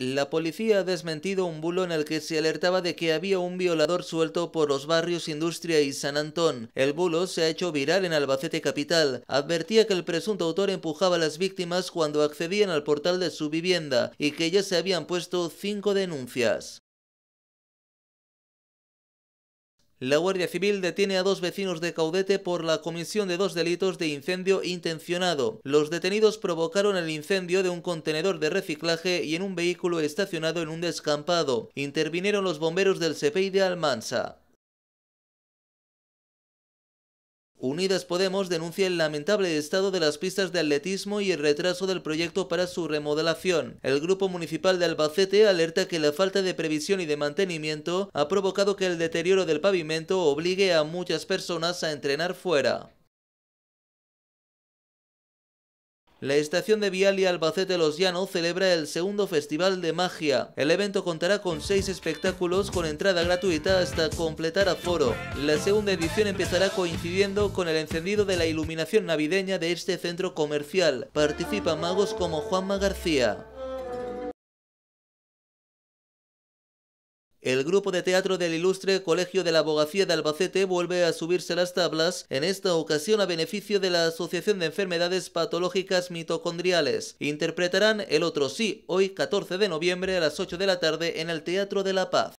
La policía ha desmentido un bulo en el que se alertaba de que había un violador suelto por los barrios Industria y San Antón. El bulo se ha hecho viral en Albacete Capital. Advertía que el presunto autor empujaba a las víctimas cuando accedían al portal de su vivienda y que ya se habían puesto cinco denuncias. La Guardia Civil detiene a dos vecinos de Caudete por la comisión de dos delitos de incendio intencionado. Los detenidos provocaron el incendio de un contenedor de reciclaje y en un vehículo estacionado en un descampado. Intervinieron los bomberos del CPI de Almansa. Unidas Podemos denuncia el lamentable estado de las pistas de atletismo y el retraso del proyecto para su remodelación. El Grupo Municipal de Albacete alerta que la falta de previsión y de mantenimiento ha provocado que el deterioro del pavimento obligue a muchas personas a entrenar fuera. La estación de Vial y Albacete Los Llanos celebra el segundo Festival de Magia. El evento contará con seis espectáculos con entrada gratuita hasta completar aforo. La segunda edición empezará coincidiendo con el encendido de la iluminación navideña de este centro comercial. Participan magos como Juanma García. El grupo de teatro del ilustre Colegio de la Abogacía de Albacete vuelve a subirse las tablas, en esta ocasión a beneficio de la Asociación de Enfermedades Patológicas Mitocondriales. Interpretarán El Otro Sí, hoy 14 de noviembre a las 8 de la tarde en el Teatro de la Paz.